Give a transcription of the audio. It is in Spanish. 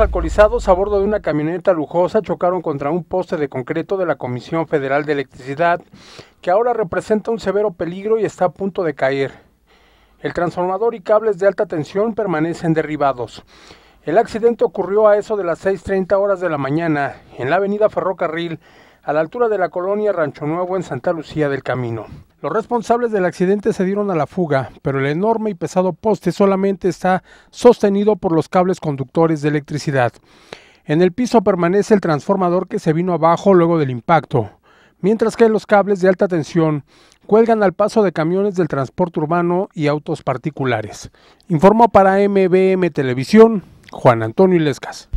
alcoholizados a bordo de una camioneta lujosa chocaron contra un poste de concreto de la Comisión Federal de Electricidad, que ahora representa un severo peligro y está a punto de caer. El transformador y cables de alta tensión permanecen derribados. El accidente ocurrió a eso de las 6.30 horas de la mañana, en la avenida Ferrocarril, a la altura de la colonia Rancho Nuevo en Santa Lucía del Camino. Los responsables del accidente se dieron a la fuga, pero el enorme y pesado poste solamente está sostenido por los cables conductores de electricidad. En el piso permanece el transformador que se vino abajo luego del impacto, mientras que los cables de alta tensión cuelgan al paso de camiones del transporte urbano y autos particulares. Informó para MBM Televisión Juan Antonio Ilescas.